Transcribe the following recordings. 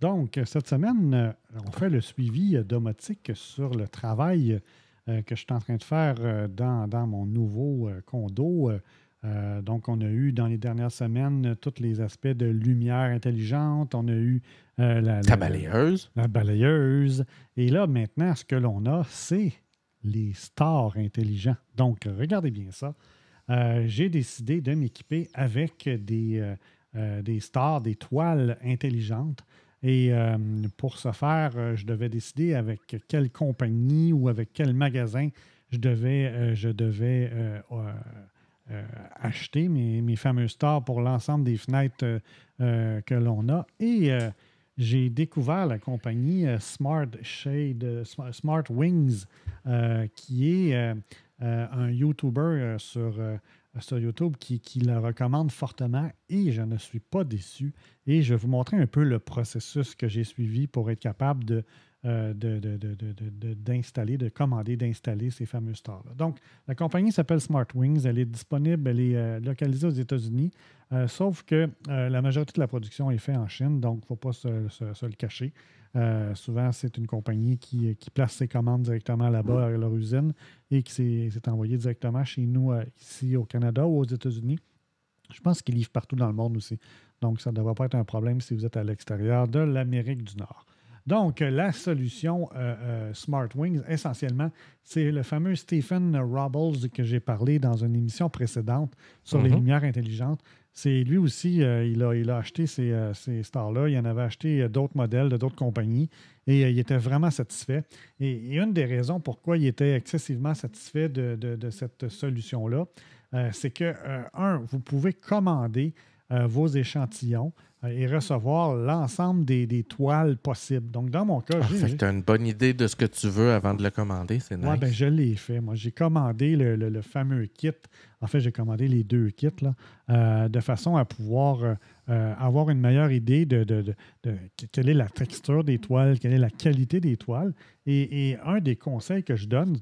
Donc, cette semaine, euh, on fait le suivi euh, domotique sur le travail euh, que je suis en train de faire dans, dans mon nouveau condo euh, donc, on a eu dans les dernières semaines tous les aspects de lumière intelligente. On a eu euh, la, balayeuse. La, balayeuse. Et là, maintenant, ce que l'on a, c'est les stars intelligents. Donc, regardez bien ça. Euh, j'ai décidé de m'équiper avec des, des, stars, des toiles intelligentes. Et pour ce faire, je devais décider avec quelle compagnie ou avec quel magasin je devais, je devais euh, acheter mes, fameux fameuses stars pour l'ensemble des fenêtres euh, euh, que l'on a. Et j'ai découvert la compagnie Smart Shade, Smart Wings, qui est un YouTuber sur sur YouTube qui, qui, le recommande fortement et je ne suis pas déçu. Et je vais vous montrer un peu le processus que j'ai suivi pour être capable de euh, d'installer, de, de, commander, d'installer ces fameux stores-là. Donc, la compagnie s'appelle Smart Wings. Elle est disponible, elle est euh, localisée aux États-Unis, euh, sauf que la majorité de la production est faite en Chine, donc il ne faut pas se, le cacher. souvent, c'est une compagnie qui, place ses commandes directement là-bas à leur usine et qui s'est envoyée directement chez nous, ici au Canada ou aux États-Unis. Je pense qu'ils livrent partout dans le monde aussi. Donc, ça ne devrait pas être un problème si vous êtes à l'extérieur de l'Amérique du Nord. Donc, euh, la solution euh, euh, Smart Wings, essentiellement, c'est le fameux Stephen Robles que j'ai parlé dans une émission précédente sur les mhm. lumières intelligentes. C'est lui aussi, il, a, acheté ces, stars-là. Il en avait acheté d'autres modèles de d'autres compagnies et il était vraiment satisfait. Et, une des raisons pourquoi il était excessivement satisfait de cette solution-là, c'est que, un, vous pouvez commander euh, vos échantillons euh, et recevoir l'ensemble des, toiles possibles. Donc, dans mon cas, ah, j'ai. Tu as une bonne idée de ce que tu veux avant de le commander, c'est ben, nice. Oui, bien je l'ai fait. Moi, j'ai commandé le, fameux kit. En fait, j'ai commandé les deux kits là, euh, de façon à pouvoir euh, avoir une meilleure idée de, quelle est la texture des toiles, quelle est la qualité des toiles. Et, un des conseils que je donne,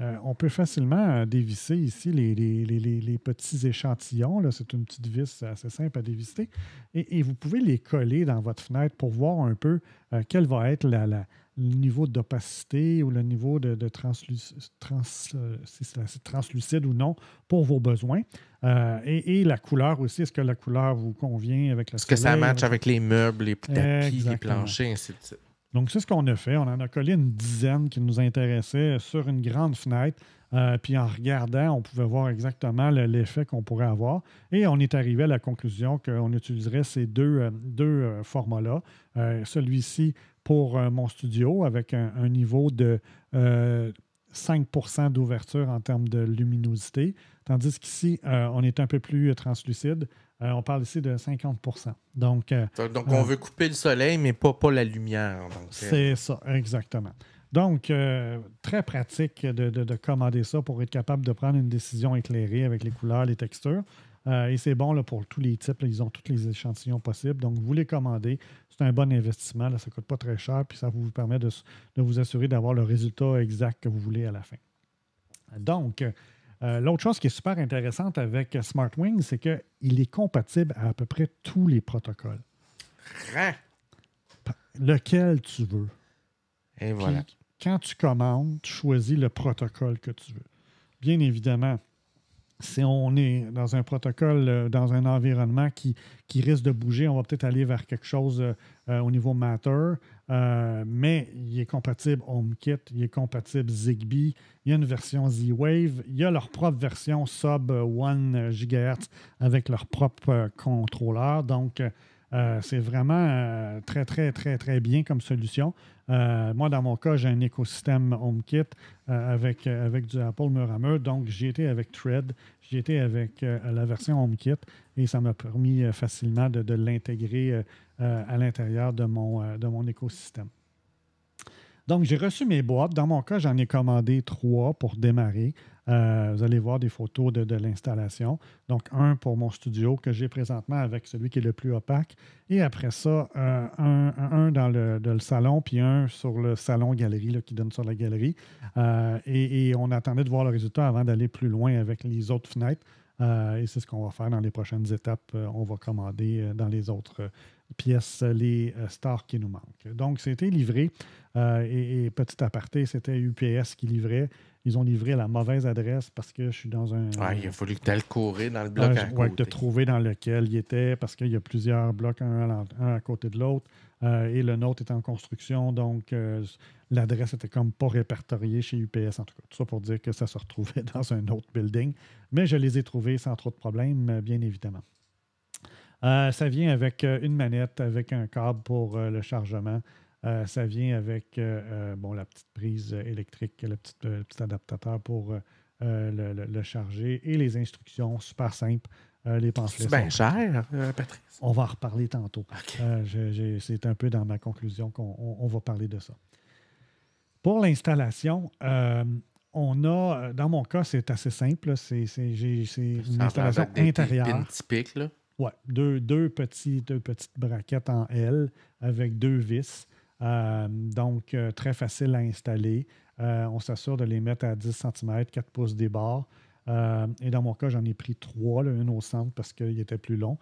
euh, on peut facilement euh, dévisser ici les, les, petits échantillons. C'est une petite vis assez simple à dévisser. Et, vous pouvez les coller dans votre fenêtre pour voir un peu quelle va être la le niveau d'opacité ou le niveau de, euh, translucide ou non pour vos besoins. Euh, et, la couleur aussi, est-ce que la couleur vous convient avec la Est-ce que ça matche avec, les meubles, les tapis, les planchers, ainsi de suite. Donc, c'est ce qu'on a fait. On en a collé une dizaine qui nous intéressait sur une grande fenêtre. Euh, puis en regardant, on pouvait voir exactement l'effet qu'on pourrait avoir. Et on est arrivé à la conclusion qu'on utiliserait ces deux, deux formats-là. Celui-ci pour euh, mon studio avec un, niveau de 5 euh, d'ouverture en termes de luminosité, tandis qu'ici, euh, on est un peu plus translucide. on parle ici de 50 Donc, on veut couper le soleil, mais pas, pas la lumière. C'est ça, exactement. Donc, très pratique de, commander ça pour être capable de prendre une décision éclairée avec les couleurs, les textures. Euh, et c'est bon là, pour tous les types. ils ont tous les échantillons possibles. Donc, vous les commandez. C'est un bon investissement. ça ne coûte pas très cher. Puis ça vous permet de, vous assurer d'avoir le résultat exact que vous voulez à la fin. Donc, euh, l'autre chose qui est super intéressante avec SmartWing, c'est qu'il est compatible à à peu près tous les protocoles. Hein? Lequel tu veux. Et voilà. quand tu commandes, tu choisis le protocole que tu veux. Bien évidemment, si on est dans un protocole, euh, dans un environnement qui, risque de bouger, on va peut-être aller vers quelque chose euh, euh, au niveau Matter, mais il est compatible HomeKit, il est compatible Zigbee, il y a une version Z-Wave, il y a leur propre version sub 1 GHz avec leur propre contrôleur. Donc, euh, c'est vraiment euh, très, très, très, très bien comme solution. Euh, moi, dans mon cas, j'ai un écosystème HomeKit avec, avec du Apple mur Donc, j'ai été avec Thread, j'ai été avec la version HomeKit et ça m'a permis facilement de, l'intégrer à l'intérieur de mon, de mon écosystème. Donc, j'ai reçu mes boîtes. Dans mon cas, j'en ai commandé trois pour démarrer. Euh, vous allez voir des photos de, l'installation. Donc, un pour mon studio que j'ai présentement avec celui qui est le plus opaque. Et après ça, euh, un, dans le, salon, puis un sur le salon-galerie qui donne sur la galerie. Euh, et, et, on attendait de voir le résultat avant d'aller plus loin avec les autres fenêtres. et c'est ce qu'on va faire dans les prochaines étapes. on va commander dans les autres pièces, euh, les euh, stars qui nous manquent. Donc, c'était livré. Euh, et, et, petit aparté, c'était UPS qui livrait. Ils ont livré la mauvaise adresse parce que je suis dans un. il a fallu que tu courir dans le bloc. ouais, oui, de trouver dans lequel il était parce qu'il y a plusieurs blocs, un à, côté de l'autre. et le nôtre est en construction. Donc, l'adresse était comme pas répertoriée chez UPS, en tout cas. Tout ça pour dire que ça se retrouvait dans un autre building. Mais je les ai trouvés sans trop de problèmes, bien évidemment. Euh, ça vient avec euh, une manette, avec un câble pour euh, le chargement. ça vient avec bon, la petite prise électrique, le petit, adaptateur pour le, charger et les instructions, super simples. les pamphlets. C'est bien cher, Patrice. On va en reparler tantôt. c'est un peu dans ma conclusion qu'on va parler de ça. Pour l'installation, on a, dans mon cas, c'est assez simple. C'est une installation intérieure. là. Ouais, deux, petites braquettes en L avec deux vis. Euh, donc, euh, très facile à installer. Euh, on s'assure de les mettre à 10 cm, 4 pouces des bords. et dans mon cas, j'en ai pris trois, là, une au centre parce qu'il était plus long.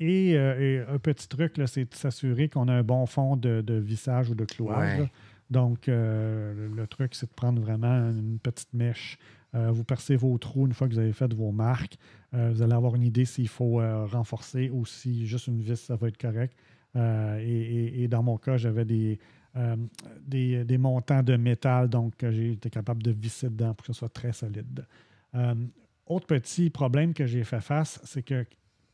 Et, un petit truc, c'est de s'assurer qu'on a un bon fond de, de vissage ou de clouage. Donc, le truc, c'est de prendre vraiment une petite mèche euh, vous percez vos trous une fois que vous avez fait vos marques. Euh, vous allez avoir une idée s'il faut euh, renforcer ou si juste une vis, ça va être correct. Et, dans mon cas, j'avais des, des, montants de métal, donc j'ai été capable de visser dedans pour que ce soit très solide. autre petit problème que j'ai fait face, c'est que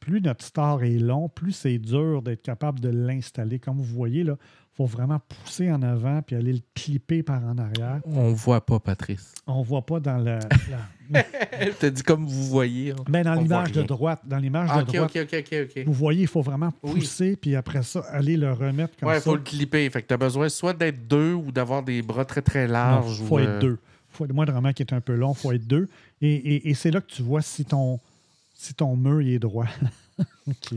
plus notre star est long, plus c'est dur d'être capable de l'installer. Comme vous voyez, il faut vraiment pousser en avant puis aller le clipper par en arrière. On ne voit pas, Patrice. On ne voit pas dans le. la... Je te dit comme vous voyez. Hein. Ben, Mais dans l'image de ah, droite. Dans l'image vous voyez, il faut vraiment pousser puis après ça, aller le remettre comme ça. il faut le clipper. Fait tu as besoin soit d'être deux ou d'avoir des bras très, très larges. Il faut être euh, deux. Faut, le qui est un peu long, il faut être deux. et c'est là que tu vois si ton si ton mur est droit.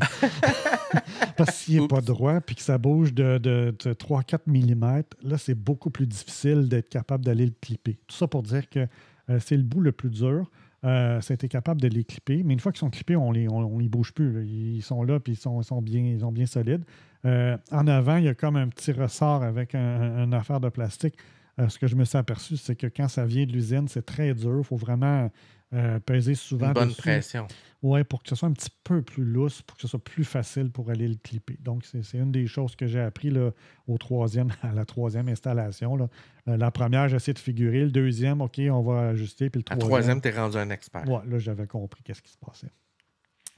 Parce s'il n'est pas droit puis que ça bouge de, 3-4 mm, là, c'est beaucoup plus difficile d'être capable d'aller le clipper. Tout ça pour dire que euh, c'est le bout le plus dur. Euh, a c'était capable de les clipper, mais une fois qu'ils sont clippés, on ne les bouge plus. Ils sont là, puis ils sont, sont, bien, ils bien solides. Euh, en avant, il y a comme un petit ressort avec un, une affaire de plastique. ce que je me suis aperçu, c'est que quand ça vient de l'usine, c'est très dur. Il faut vraiment euh, peser souvent. pression. Oui, pour que ce soit un petit peu plus lousse, pour que ce soit plus facile pour aller le clipper. Donc, c'est une des choses que j'ai appris là, au troisième, à la troisième installation. Là. Euh, la première, j'essaie de figurer. Le deuxième, OK, on va ajuster. Puis le troisième. troisième tu es rendu un expert. Oui, là, j'avais compris qu'est-ce qui se passait.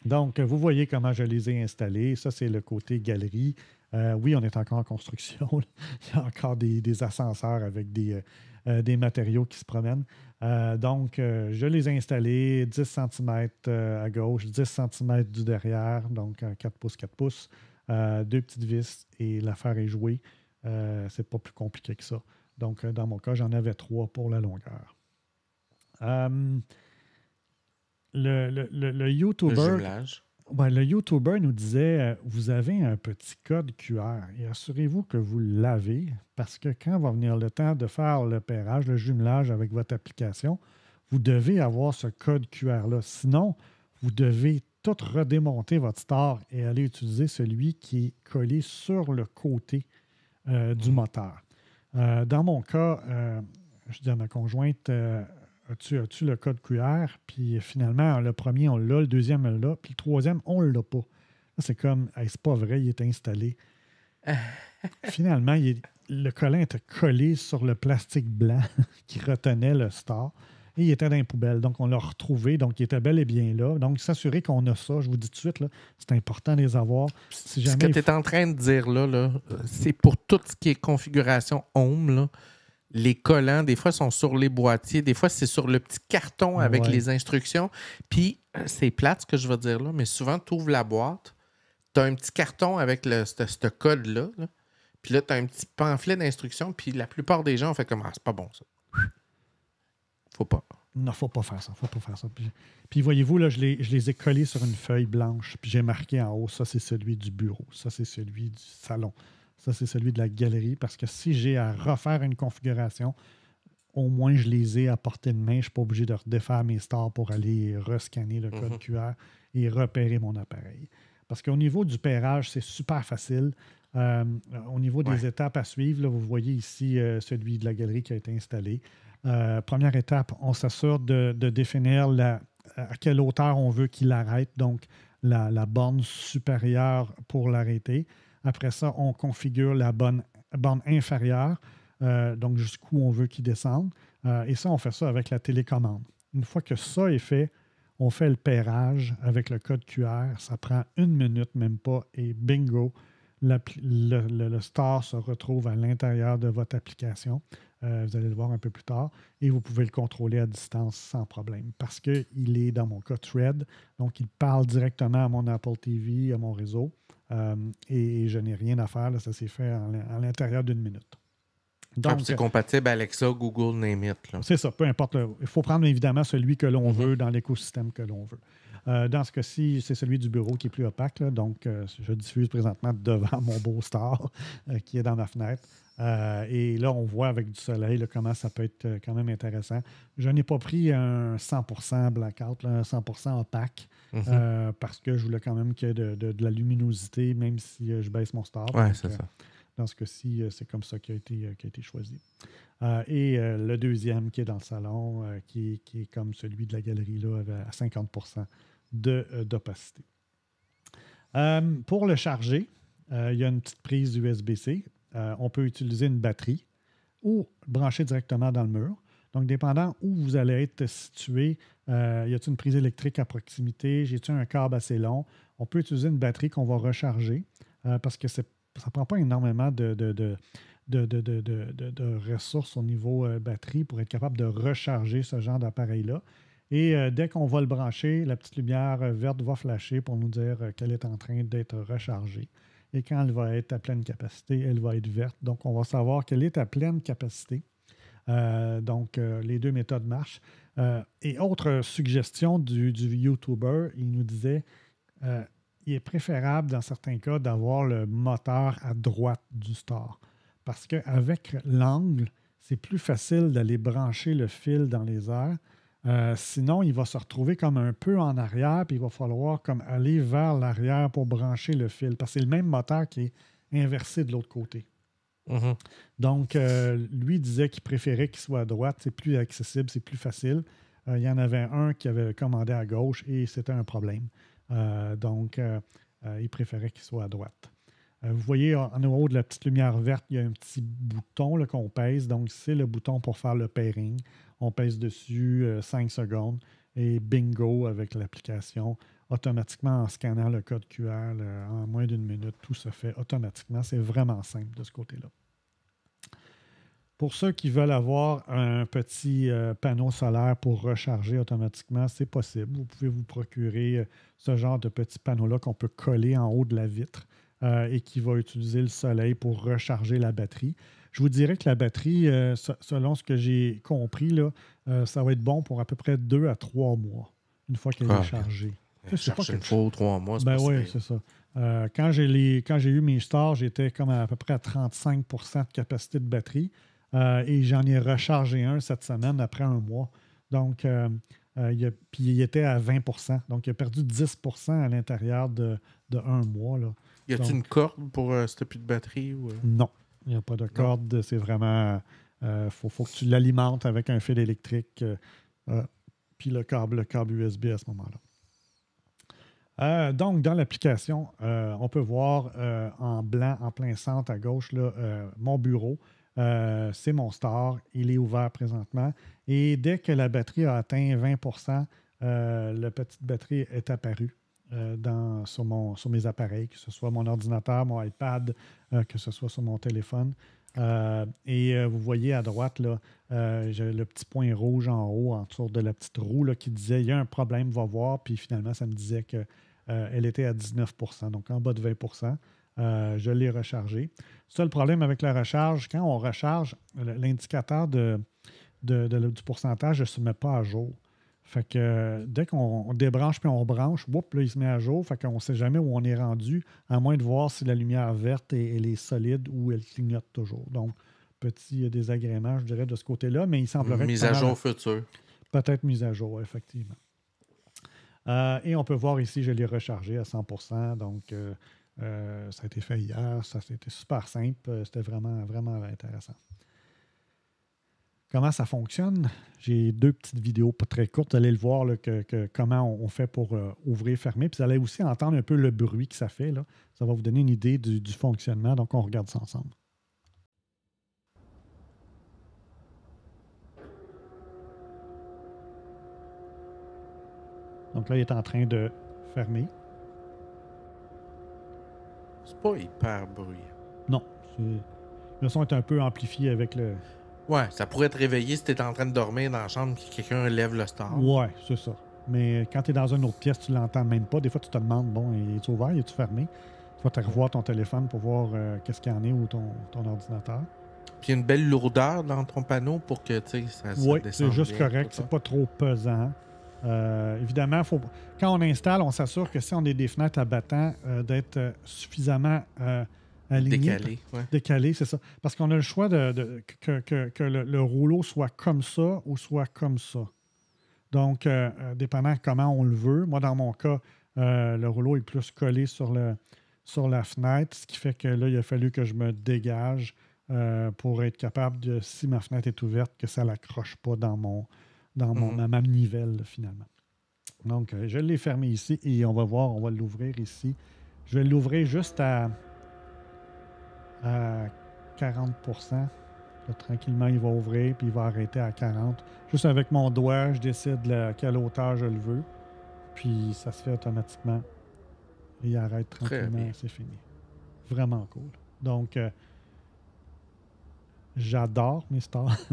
Donc, euh, vous voyez comment je les ai installés. Ça, c'est le côté galerie. Euh, oui, on est encore en construction. Il y a encore des, ascenseurs avec euh, euh, des, matériaux qui se promènent. donc, je les ai installés 10 cm à gauche, 10 cm du derrière, donc 4 pouces, 4 pouces, deux petites vis et l'affaire est jouée. C'est pas plus compliqué que ça. Donc, dans mon cas, j'en avais trois pour la longueur. le, le, YouTuber. Ben, le YouTuber nous disait euh, vous avez un petit code QR et assurez-vous que vous l'avez parce que quand va venir le temps de faire le pérage, le jumelage avec votre application, vous devez avoir ce code QR-là. Sinon, vous devez tout redémonter votre star et aller utiliser celui qui est collé sur le côté euh, du mmh. moteur. Euh, dans mon cas, je dis à ma conjointe as-tu le code QR? Puis euh, finalement, le premier, on l'a, le deuxième, on l'a, puis le troisième, on ne l'a pas. c'est comme, c'est pas vrai, il est installé. finalement, le collant était collé sur le plastique blanc qui retenait le star et il était dans les poubelles. Donc, on l'a retrouvé. Donc, il était bel et bien là. Donc, s'assurer qu'on a ça, je vous dis tout de suite, c'est important de les avoir. ce que tu es en train de dire là, là c'est pour tout ce qui est configuration home. Là les collants, des fois sont sur les boîtiers, des fois c'est sur le petit carton avec les instructions. Puis euh, c'est plate ce que je veux dire là, mais souvent tu ouvres la boîte, tu as un petit carton avec ce code-là, puis là tu as un petit pamphlet d'instructions, puis la plupart des gens ont fait comme ah, c'est pas bon ça. Faut pas. Non, faut pas faire ça. Faut pas faire ça. Puis, voyez-vous, là, je les, je les ai collés sur une feuille blanche, puis j'ai marqué en haut, ça c'est celui du bureau, ça c'est celui du salon, ça c'est celui de la galerie, parce que si j'ai à refaire une configuration, au moins je les ai à portée de main. Je ne suis pas obligé de redéfaire mes stars pour aller rescanner le code mhm. QR et repérer mon appareil. Parce qu'au niveau du pérage, c'est super facile. Euh, au niveau des étapes à suivre, vous voyez ici euh, celui de la galerie qui a été installé. Euh, première étape, on s'assure de, définir à quelle hauteur on veut qu'il arrête, donc la borne supérieure pour l'arrêter. Après ça, on configure la bonne bande inférieure, euh, donc jusqu'où on veut qu'il descende. Euh, et ça, on fait ça avec la télécommande. Une fois que ça est fait, on fait le pairage avec le code QR. Ça prend une minute, même pas, et bingo, le, star se retrouve à l'intérieur de votre application. Euh, vous allez le voir un peu plus tard. Et vous pouvez le contrôler à distance sans problème parce qu'il est, dans mon code Thread. Donc, il parle directement à mon Apple TV, à mon réseau. Euh, et je n'ai rien à faire. ça s'est fait à l'intérieur d'une minute. Ah, donc, c'est compatible Alexa, Google, name it. C'est ça, peu importe. Il faut prendre évidemment celui que l'on mhm. veut dans l'écosystème que l'on veut. Euh, dans ce cas-ci, c'est celui du bureau qui est plus opaque. donc, euh, je diffuse présentement devant mon beau star qui est dans ma fenêtre. Euh, et là, on voit avec du soleil comment ça peut être euh, quand même intéressant. Je n'ai pas pris un 100% blackout, là, un 100% opaque, mhm. euh, parce que je voulais quand même que de, la luminosité, même si je baisse mon star. Dans ce cas-ci, c'est comme ça qui a été, a été choisi. et le deuxième qui est dans le salon, qui, qui, est comme celui de la galerie, là, à 50% d'opacité. pour le charger, il y a une petite prise USB-C euh, on peut utiliser une batterie ou brancher directement dans le mur. Donc, dépendant où vous allez être situé, euh, y a-t-il une prise électrique à proximité? J'ai-tu un câble assez long? On peut utiliser une batterie qu'on va recharger euh, parce que ça ne prend pas énormément de, ressources au niveau batterie pour être capable de recharger ce genre d'appareil-là. Et dès qu'on va le brancher, la petite lumière verte va flasher pour nous dire qu'elle est en train d'être rechargée quand elle va être à pleine capacité, elle va être verte. Donc, on va savoir qu'elle est à pleine capacité. Euh, donc, euh, les deux méthodes marchent. Euh, et autre suggestion du, YouTuber, il nous disait il est préférable dans certains cas d'avoir le moteur à droite du store. Parce qu'avec l'angle, c'est plus facile d'aller brancher le fil dans les airs euh, sinon, il va se retrouver comme un peu en arrière, puis il va falloir comme aller vers l'arrière pour brancher le fil, parce que c'est le même moteur qui est inversé de l'autre côté. Mm-hmm. Donc, euh, lui disait qu'il préférait qu'il soit à droite, c'est plus accessible, c'est plus facile. Euh, il y en avait un qui avait commandé à gauche et c'était un problème. donc, il préférait qu'il soit à droite. vous voyez en haut de la petite lumière verte, il y a un petit bouton qu'on pèse. Donc, c'est le bouton pour faire le pairing on pèse dessus 5 euh, secondes et bingo avec l'application. Automatiquement, en scannant le code QR, euh, en moins d'une minute, tout se fait automatiquement. C'est vraiment simple de ce côté-là. Pour ceux qui veulent avoir un petit euh, panneau solaire pour recharger automatiquement, c'est possible. Vous pouvez vous procurer ce genre de petit panneau-là qu'on peut coller en haut de la vitre et qui va utiliser le soleil pour recharger la batterie. Je vous dirais que la batterie, euh, selon ce que j'ai compris, là, euh, ça va être bon pour à peu près deux à trois mois, une fois qu'elle ah, est chargée. Ça, une fois ou trois mois, c'est ben oui, c'est ça. Euh, quand j'ai eu mes stars, j'étais comme à, peu près à 35 de capacité de batterie. et j'en ai rechargé un cette semaine après un mois. Donc, il puis il était à 20 Donc, il a perdu 10 à l'intérieur de, un mois. Là. Y a-t-il une corde pour euh, type de batterie? Ou... Non. Il n'y a pas de corde, c'est vraiment. Il euh, faut, que tu l'alimentes avec un fil électrique, euh, euh, puis le câble, le câble USB à ce moment-là. donc, dans l'application, on peut voir en blanc, en plein centre à gauche, là, mon bureau. c'est mon store, il est ouvert présentement. Et dès que la batterie a atteint 20 la petite batterie est apparue. Euh, dans, sur, mon, mes appareils, que ce soit mon ordinateur, mon iPad, euh, que ce soit sur mon téléphone. Euh, et vous voyez à droite là, le petit point rouge en haut, en de la petite roue, qui disait il y a un problème, va voir. Puis finalement, ça me disait qu'elle était à 19 donc en bas de 20 Je l'ai rechargé. Seul problème avec la recharge, quand on recharge, l'indicateur du pourcentage ne se met pas à jour. Fait que euh, dès qu'on débranche puis on branche, whoop, il se met à jour. Fait qu'on ne sait jamais où on est rendu, à moins de voir si la lumière verte est, solide ou elle clignote toujours. Donc, petit euh, désagrément, je dirais, de ce côté-là, mais il semblerait. Mise à jour future. Peut-être mise à jour, effectivement. Euh, et on peut voir ici, je l'ai rechargé à 100 donc ça a été fait hier, ça c'était super simple, c'était vraiment, vraiment intéressant comment ça fonctionne. J'ai deux petites vidéos pas très courtes. allez le voir, là, comment on, fait pour ouvrir euh, ouvrir, fermer. Puis vous allez aussi entendre un peu le bruit que ça fait. Là. Ça va vous donner une idée du, fonctionnement. Donc, on regarde ça ensemble. Donc là, il est en train de fermer. C'est pas hyper bruyant. Non. Le son est un peu amplifié avec le, Ouais, ça pourrait te réveiller si t'es en train de dormir dans la chambre et que quelqu'un lève le store. Ouais, c'est ça. Mais quand tu es dans une autre pièce, tu l'entends même pas. Des fois, tu te demandes, bon, est ce ouvert, est ce fermé? Tu vas te revoir ton téléphone pour voir euh, qu'est-ce qu'il y en est ou ton, ton ordinateur. Puis une belle lourdeur dans ton panneau pour que, tu sais, ça, Oui, c'est juste correct. C'est pas trop pesant. Euh, évidemment, faut, quand on installe, on s'assure que si on est des fenêtres à battant, euh, d'être suffisamment décalé. c'est ça. Parce qu'on a le choix de, que, le, rouleau soit comme ça ou soit comme ça. Donc, euh, euh, dépendant comment on le veut, moi, dans mon cas, euh, le rouleau est plus collé sur, le, sur la fenêtre, ce qui fait que là, il a fallu que je me dégage pour être capable de, si ma fenêtre est ouverte, que ça ne l'accroche pas dans mon dans mon, mhm. finalement. Donc, je l'ai fermé ici et on va voir, on va l'ouvrir ici. Je vais l'ouvrir juste à, à 40 tranquillement, il va ouvrir puis il va arrêter à 40. Juste avec mon doigt, je décide à quelle hauteur je le veux. Puis ça se fait automatiquement. il arrête tranquillement, c'est fini. Vraiment cool. Donc, euh, j'adore mes stars.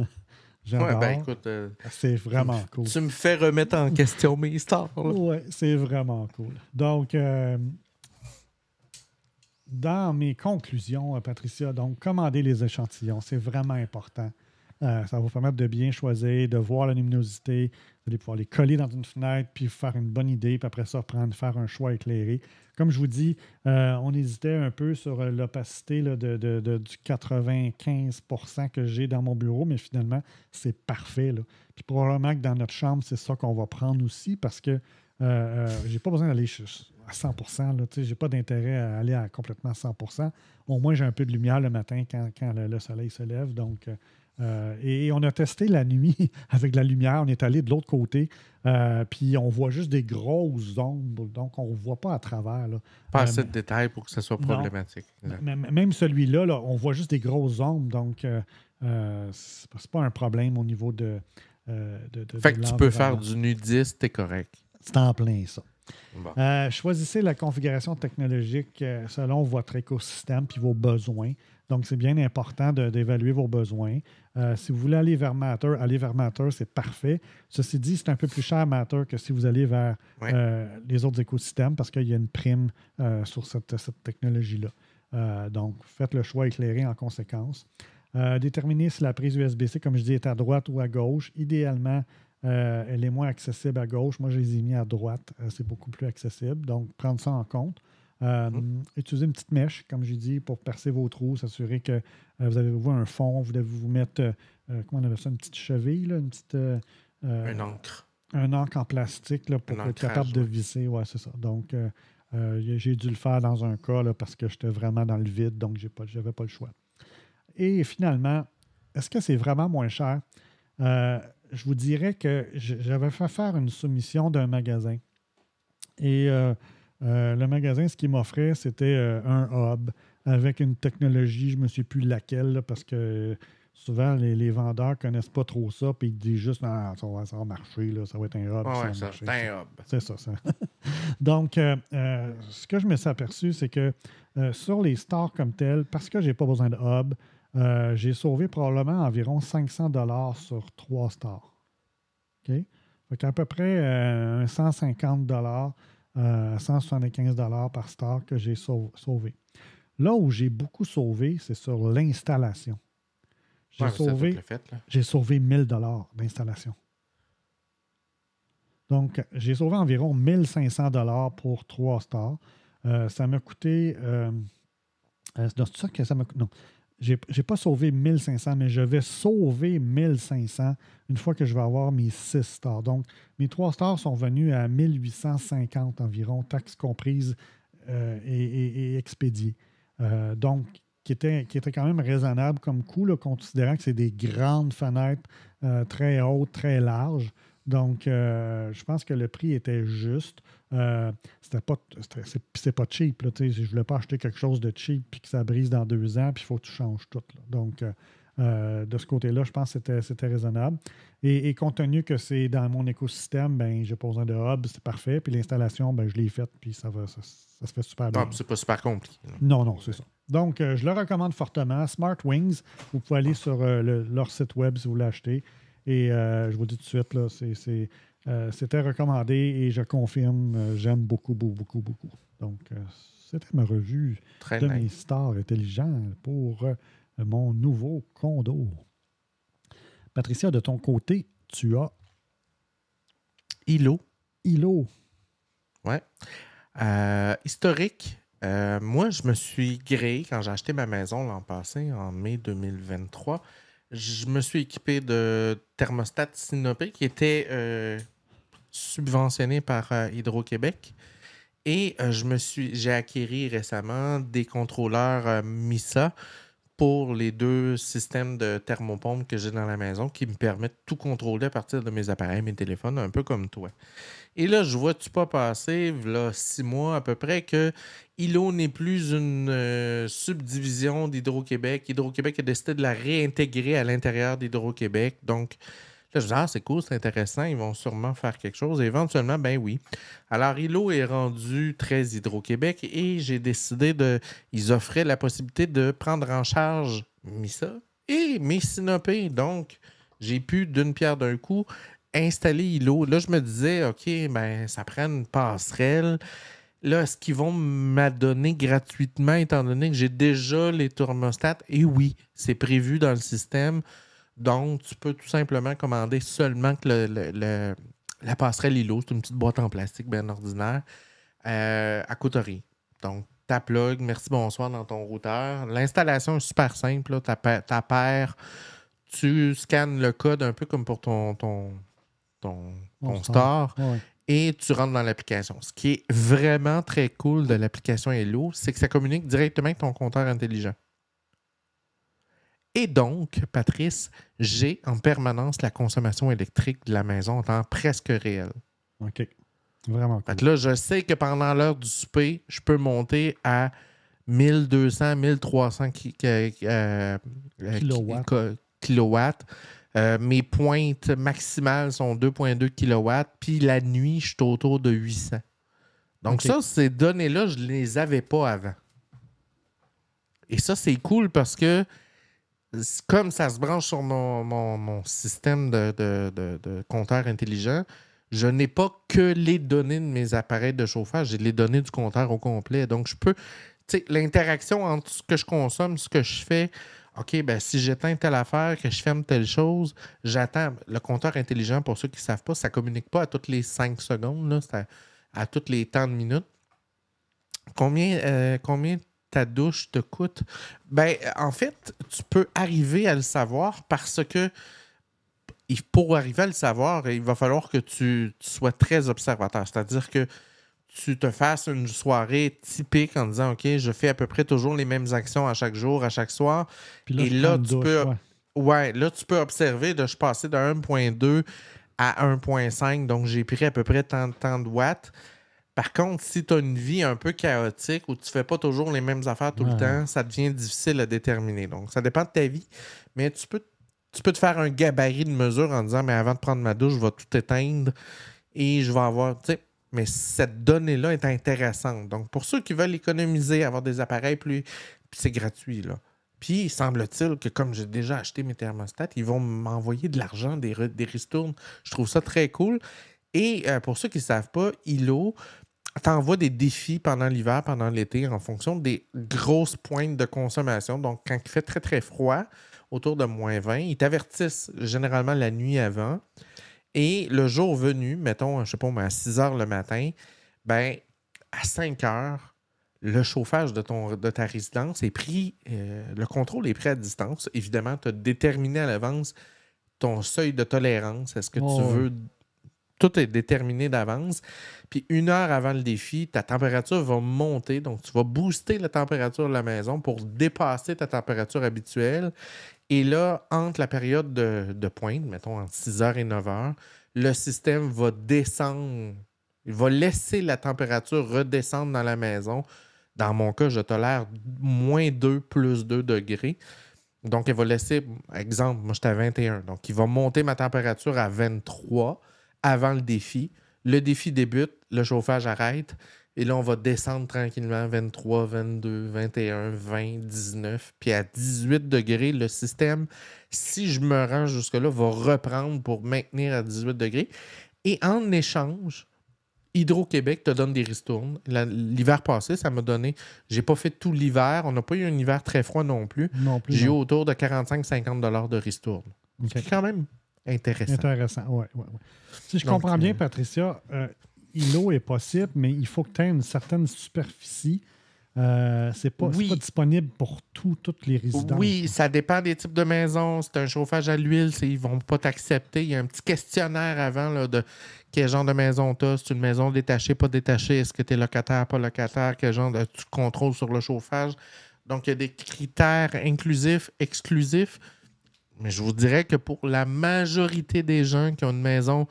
Ben, j'adore. Euh, c'est vraiment cool. Tu me fais remettre en question mes stars. Oui, c'est vraiment cool. Donc, euh, dans mes conclusions, euh, Patricia, donc commander les échantillons, c'est vraiment important. Euh, ça va vous permettre de bien choisir, de voir la luminosité. Vous allez pouvoir les coller dans une fenêtre, puis faire une bonne idée, puis après ça, prendre, faire un choix éclairé. Comme je vous dis, euh, on hésitait un peu sur l'opacité du 95 que j'ai dans mon bureau, mais finalement, c'est parfait. Puis probablement que dans notre chambre, c'est ça qu'on va prendre aussi, parce que j'ai pas besoin d'aller chez à 100 Je n'ai pas d'intérêt à aller à complètement 100 Au moins, j'ai un peu de lumière le matin quand, le, soleil se lève. Donc, euh, euh, et, on a testé la nuit avec la lumière. On est allé de l'autre côté. Euh, puis on voit juste des grosses ombres. Donc, on ne voit pas à travers. Pas assez de détails pour que ce soit problématique. même celui-là, là, on voit juste des grosses ombres. Donc, ce n'est pas un problème au niveau de. de, fait que tu peux faire du nudiste, c'est correct. C'est en plein ça. Euh, choisissez la configuration technologique euh, selon votre écosystème puis vos besoins. Donc, c'est bien important d'évaluer vos besoins. Euh, si vous voulez aller vers Matter, aller vers Matter, c'est parfait. Ceci dit, c'est un peu plus cher Matter que si vous allez vers les autres écosystèmes parce qu'il y a une prime sur cette, cette technologie-là. donc, faites le choix éclairé en conséquence. déterminez si la prise USB-C, comme je dis, est à droite ou à gauche. Idéalement, euh, elle est moins accessible à gauche. Moi, je les ai mis à droite. Euh, c'est beaucoup plus accessible. Donc, prendre ça en compte. Euh, mm-hmm. Utilisez une petite mèche, comme j'ai dis, pour percer vos trous, s'assurer que vous avez vous, un fond, vous devez vous mettre, comment on appelle ça, une petite cheville, une petite. un encre. Un encre en plastique pour être capable de visser. Oui, c'est ça. Donc, j'ai dû le faire dans un cas parce que j'étais vraiment dans le vide, donc je n'avais pas le choix. Et finalement, est-ce que c'est vraiment moins cher? je vous dirais que j'avais fait faire une soumission d'un magasin. Et euh, euh, le magasin, ce qu'il m'offrait, c'était euh, un hub avec une technologie, je ne me souviens plus laquelle, parce que souvent, les, vendeurs ne connaissent pas trop ça, puis ils disent juste, ah, ça, va, marcher, ça va être un hub. c'est un C'est ça. Donc, ce que je me suis aperçu, c'est que sur les stores comme tels, parce que je n'ai pas besoin de hub, euh, j'ai sauvé probablement environ 500 dollars sur trois stars. OK? donc à peu près 150 euh, dollars, 175 euh, dollars par star que j'ai sauvé. Là où j'ai beaucoup sauvé, c'est sur l'installation. J'ai sauvé, j'ai sauvé 1000 dollars d'installation. Donc, j'ai sauvé environ 1500 dollars pour trois stars. ça m'a coûté... Euh, ça que ça m'a coûté. Non, je n'ai pas sauvé 1500, mais je vais sauver 1500 une fois que je vais avoir mes 6 stars. Donc, mes 3 stars sont venus à 1850 environ, taxes comprises euh, et, et, expédiées. Euh, donc, qui était, qui était quand même raisonnable comme coût, là, considérant que c'est des grandes fenêtres euh, très hautes, très larges. Donc, euh, je pense que le prix était juste. Euh, c'était pas, c'est, pas cheap. je ne voulais pas acheter quelque chose de cheap puis que ça brise dans deux ans, puis il faut que tu changes tout. Donc, euh, euh, de ce côté-là, je pense que c'était, raisonnable. Et, compte tenu que c'est dans mon écosystème, ben, j'ai pas besoin de hub, c'est parfait. Puis l'installation, ben, je l'ai faite, puis ça, va, ça, se fait super bien. Ah, c'est pas super compliqué. Non, non, c'est ça. Donc, je le recommande fortement. Smart Wings, vous pouvez aller sur leur site web si vous voulez acheter. Et euh, je vous dis tout de suite, là, c'est, euh, c'était recommandé et je confirme, euh, j'aime beaucoup, beaucoup, beaucoup, beaucoup. Donc, c'était ma revue Très de mes stars intelligentes pour mon nouveau condo. Patricia, de ton côté, tu as. Ilo. Ilo. Ouais. historique. moi, je me suis gréé quand j'ai acheté ma maison l'an passé, en mai 2023 je me suis équipé de thermostat Sinopé qui était euh, subventionnés subventionné par euh, Hydro-Québec. Et euh, je me suis j'ai acquis récemment des contrôleurs MISA pour les deux systèmes de thermopompe que j'ai dans la maison qui me permettent tout contrôler à partir de mes appareils, mes téléphones, un peu comme toi. Et là, je vois-tu pas passer, là, six mois à peu près, que ILO n'est plus une euh, subdivision d'Hydro-Québec. Hydro-Québec a décidé de la réintégrer à l'intérieur d'Hydro-Québec. Donc, je dis, ah, c'est cool, c'est intéressant, ils vont sûrement faire quelque chose. Et éventuellement, ben oui. Alors, ILO est rendu très Hydro-Québec et j'ai décidé de. Ils offraient la possibilité de prendre en charge ça et mes Sinopées. Donc, j'ai pu, d'une pierre d'un coup, installer ILO. Là, je me disais, OK, ben, ça prend une passerelle. Là, est-ce qu'ils vont m'adonner gratuitement étant donné que j'ai déjà les thermostats? Et oui, c'est prévu dans le système. Donc, tu peux tout simplement commander seulement que le, la passerelle îlot. C'est une petite boîte en plastique bien ordinaire euh, à coterie. Donc, tu plug, merci, bonsoir dans ton routeur. L'installation est super simple. Tu appaires, tu scannes le code un peu comme pour ton, ton, store. Et tu rentres dans l'application. Ce qui est vraiment très cool de l'application Hello, c'est que ça communique directement avec ton compteur intelligent. Et donc, Patrice, j'ai en permanence la consommation électrique de la maison en temps presque réel. OK. Vraiment cool. là, je sais que pendant l'heure du souper, je peux monter à 1200, 1300 euh, euh, kilowatts. Euh, mes pointes maximales sont 2,2 kilowatts. Puis la nuit, je suis autour de 800. Donc ça, ces données-là, je ne les avais pas avant. Et ça, c'est cool parce que comme ça se branche sur mon, système de, de, compteur intelligent, je n'ai pas que les données de mes appareils de chauffage, j'ai les données du compteur au complet. Donc, je peux. Tu sais, l'interaction entre ce que je consomme, ce que je fais. OK, ben si j'éteins telle affaire, que je ferme telle chose, j'attends. Le compteur intelligent, pour ceux qui ne savent pas, ça ne communique pas à toutes les cinq secondes, là, à, à tous les temps de minutes. Combien, euh, combien ta douche te coûte? Ben, en fait, tu peux arriver à le savoir parce que pour arriver à le savoir, il va falloir que tu, sois très observateur. C'est-à-dire que tu te fasses une soirée typique en disant OK, je fais à peu près toujours les mêmes actions à chaque jour, à chaque soir. Et là, tu peux. Ouais. là, tu peux observer de je passé de 1.2 à 1.5, donc j'ai pris à peu près tant de watts. Par contre, si tu as une vie un peu chaotique où tu fais pas toujours les mêmes affaires tout le temps, ça devient difficile à déterminer. Donc, ça dépend de ta vie, mais tu peux, tu peux te faire un gabarit de mesure en disant, mais avant de prendre ma douche, je vais tout éteindre et je vais avoir, tu sais, mais cette donnée-là est intéressante. Donc, pour ceux qui veulent économiser, avoir des appareils plus. c'est gratuit, là. Puis, semble-t-il que comme j'ai déjà acheté mes thermostats, ils vont m'envoyer de l'argent, des, des ristournes. Je trouve ça très cool. Et euh, pour ceux qui ne savent pas, ILO t'envoies des défis pendant l'hiver, pendant l'été, en fonction des grosses pointes de consommation. Donc, quand il fait très, très froid, autour de moins 20, ils t'avertissent généralement la nuit avant. Et le jour venu, mettons, je sais pas, à 6 heures le matin, ben, à 5 heures, le chauffage de, ton, de ta résidence est pris, euh, le contrôle est pris à distance. Évidemment, tu as déterminé à l'avance ton seuil de tolérance. Est-ce que tu veux tout est déterminé d'avance. Puis une heure avant le défi, ta température va monter. Donc, tu vas booster la température de la maison pour dépasser ta température habituelle. Et là, entre la période de, pointe, mettons entre 6h et 9h, le système va descendre. Il va laisser la température redescendre dans la maison. Dans mon cas, je tolère moins 2, plus 2 degrés. Donc, il va laisser, exemple, moi j'étais à 21. Donc, il va monter ma température à 23 avant le défi. Le défi débute, le chauffage arrête. Et là, on va descendre tranquillement 23, 22, 21, 20, 19. Puis à 18 degrés, le système, si je me range jusque-là, va reprendre pour maintenir à 18 degrés. Et en échange, Hydro-Québec te donne des ristournes. L'hiver passé, ça m'a donné. J'ai pas fait tout l'hiver. On n'a pas eu un hiver très froid non plus. J'ai eu autour de 45-50 de ristournes. C'est quand même Intéressant. Intéressant, oui. Ouais, Si je comprends bien, euh, Patricia, euh, est possible, mais il faut que tu aies une certaine superficie. Euh, c'est pas, disponible pour tout, toutes les résidents. Oui, ça dépend des types de maisons. C'est un chauffage à l'huile, ils ne vont pas t'accepter. Il y a un petit questionnaire avant là, de quel genre de maison tu as. C'est une maison détachée, pas détachée. Est-ce que tu es locataire, pas locataire? Quel genre de tu contrôles sur le chauffage? Donc, il y a des critères inclusifs, exclusifs. Mais je vous dirais que pour la majorité des gens qui ont une maison,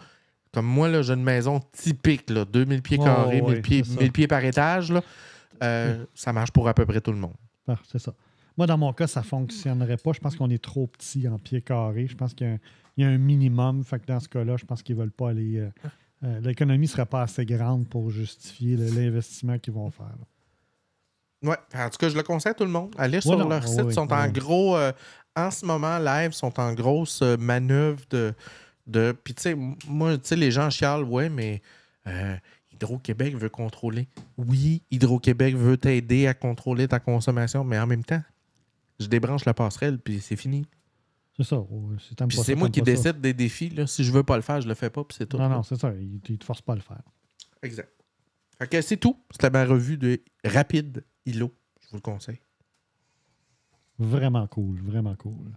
comme moi, j'ai une maison typique, là, 2000 pieds oh, carrés, 1000, pieds, par étage, euh, ça marche pour à peu près tout le monde. Ah, c'est ça. Moi, dans mon cas, ça ne fonctionnerait pas. Je pense qu'on est trop petit en pieds carrés. Je pense qu'il y, a un minimum. Fait que dans ce cas-là, je pense qu'ils ne veulent pas aller. Euh, euh, l'économie ne serait pas assez grande pour justifier l'investissement qu'ils vont faire. Oui. En tout cas, je le conseille à tout le monde. Allez sur leur ah site. Ils sont ben en gros, en ce moment, live, sont en grosse euh, manœuvre de. de Puis, tu sais, moi, tu sais, les gens chialent, ouais, mais euh, Hydro-Québec veut contrôler. Oui, Hydro-Québec veut t'aider à contrôler ta consommation, mais en même temps, je débranche la passerelle, puis c'est fini. C'est ça. C'est moi qui décide des défis. Là. Si je veux pas le faire, je le fais pas, puis c'est tout. Non, non, c'est ça. Ils ne te forcent pas à le faire. Exact. OK, c'est tout. C'était ma revue de rapide ILO. Je vous le conseille. Vraiment cool, vraiment cool.